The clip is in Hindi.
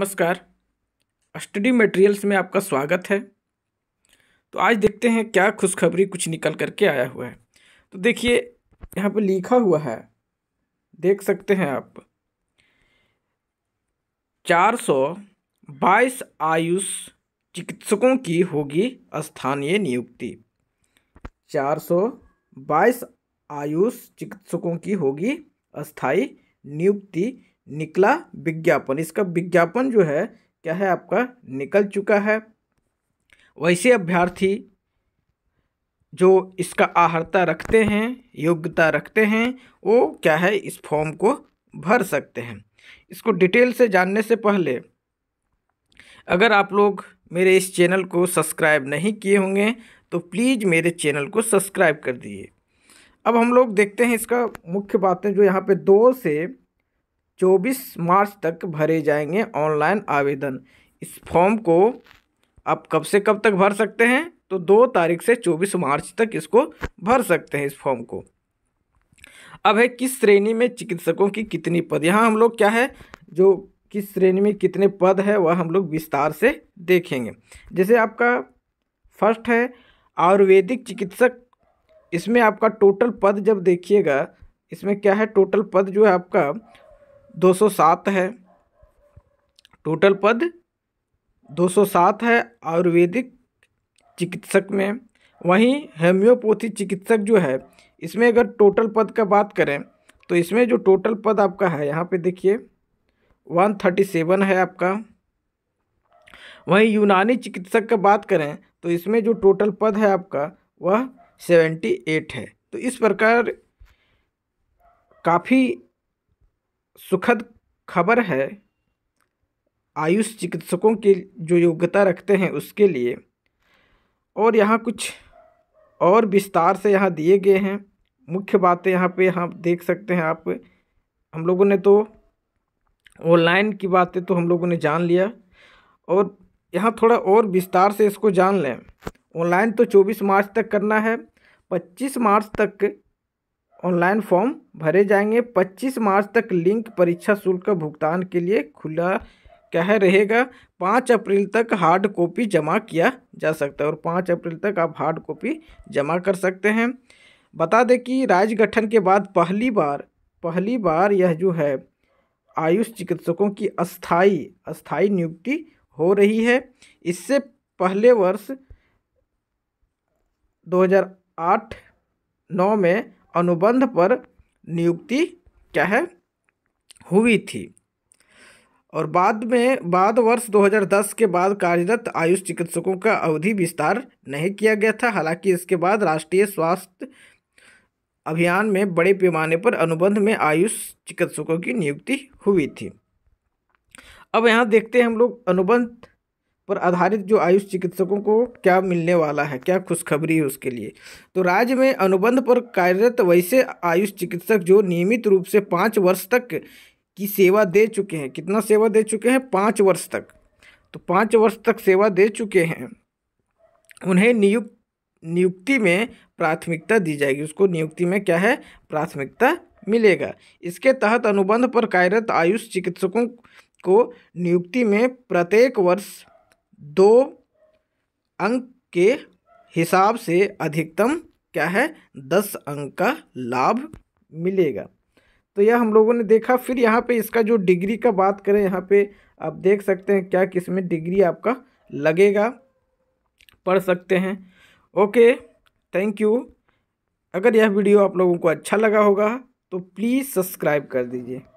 नमस्कार स्टडी मटेरियल्स में आपका स्वागत है तो आज देखते हैं क्या खुशखबरी कुछ निकल करके आया हुआ है तो देखिए यहाँ पर लिखा हुआ है देख सकते हैं आप चार सौ बाईस आयुष चिकित्सकों की होगी स्थानीय नियुक्ति चार सौ बाईस आयुष चिकित्सकों की होगी अस्थाई नियुक्ति निकला विज्ञापन इसका विज्ञापन जो है क्या है आपका निकल चुका है वैसे अभ्यर्थी जो इसका आहर्ता रखते हैं योग्यता रखते हैं वो क्या है इस फॉर्म को भर सकते हैं इसको डिटेल से जानने से पहले अगर आप लोग मेरे इस चैनल को सब्सक्राइब नहीं किए होंगे तो प्लीज़ मेरे चैनल को सब्सक्राइब कर दिए अब हम लोग देखते हैं इसका मुख्य बातें जो यहाँ पे दो से चौबीस मार्च तक भरे जाएंगे ऑनलाइन आवेदन इस फॉर्म को आप कब से कब तक भर सकते हैं तो दो तारीख से चौबीस मार्च तक इसको भर सकते हैं इस फॉर्म को अब है किस श्रेणी में चिकित्सकों की कितनी पद यहाँ हम लोग क्या है जो किस श्रेणी में कितने पद है वह हम लोग विस्तार से देखेंगे जैसे आपका फर्स्ट है आयुर्वेदिक चिकित्सक इसमें आपका टोटल पद जब देखिएगा इसमें क्या है टोटल पद जो है आपका 207 है टोटल पद 207 है आयुर्वेदिक चिकित्सक में वहीं होम्योपैथी चिकित्सक जो है इसमें अगर टोटल पद का बात करें तो इसमें जो टोटल पद आपका है यहाँ पे देखिए वन थर्टी सेवन है आपका वहीं यूनानी चिकित्सक का बात करें तो इसमें जो टोटल पद है आपका वह सेवेंटी एट है तो इस प्रकार काफ़ी सुखद खबर है आयुष चिकित्सकों के जो योग्यता रखते हैं उसके लिए और यहाँ कुछ और विस्तार से यहाँ दिए गए हैं मुख्य बातें यहाँ पे यहाँ देख सकते हैं आप हम लोगों ने तो ऑनलाइन की बातें तो हम लोगों ने जान लिया और यहाँ थोड़ा और विस्तार से इसको जान लें ऑनलाइन तो 24 मार्च तक करना है 25 मार्च तक ऑनलाइन फॉर्म भरे जाएंगे 25 मार्च तक लिंक परीक्षा शुल्क भुगतान के लिए खुला क्या है रहेगा पाँच अप्रैल तक हार्ड कॉपी जमा किया जा सकता है और पाँच अप्रैल तक आप हार्ड कॉपी जमा कर सकते हैं बता दें कि राज्य गठन के बाद पहली बार पहली बार यह जो है आयुष चिकित्सकों की अस्थाई अस्थाई नियुक्ति हो रही है इससे पहले वर्ष 2008 नौ में अनुबंध पर नियुक्ति क्या है हुई थी और बाद में बाद वर्ष 2010 के बाद कार्यरत आयुष चिकित्सकों का अवधि विस्तार नहीं किया गया था हालांकि इसके बाद राष्ट्रीय स्वास्थ्य अभियान में बड़े पैमाने पर अनुबंध में आयुष चिकित्सकों की नियुक्ति हुई थी अब यहाँ देखते हैं हम लोग अनुबंध पर आधारित जो आयुष चिकित्सकों को क्या मिलने वाला है क्या खुशखबरी है उसके लिए तो राज्य में अनुबंध पर कार्यरत वैसे आयुष चिकित्सक जो नियमित रूप से पाँच वर्ष तक की सेवा दे चुके हैं कितना सेवा दे चुके हैं पाँच वर्ष तक तो पाँच वर्ष तक सेवा दे चुके हैं उन्हें नियुक्त नियुक्ति में प्राथमिकता दी जाएगी उसको नियुक्ति में क्या है प्राथमिकता मिलेगा इसके तहत अनुबंध पर कार्यरत आयुष चिकित्सकों को नियुक्ति में प्रत्येक वर्ष दो अंक के हिसाब से अधिकतम क्या है दस अंक का लाभ मिलेगा तो यह हम लोगों ने देखा फिर यहाँ पे इसका जो डिग्री का बात करें यहाँ पे आप देख सकते हैं क्या किस में डिग्री आपका लगेगा पढ़ सकते हैं ओके थैंक यू अगर यह वीडियो आप लोगों को अच्छा लगा होगा तो प्लीज़ सब्सक्राइब कर दीजिए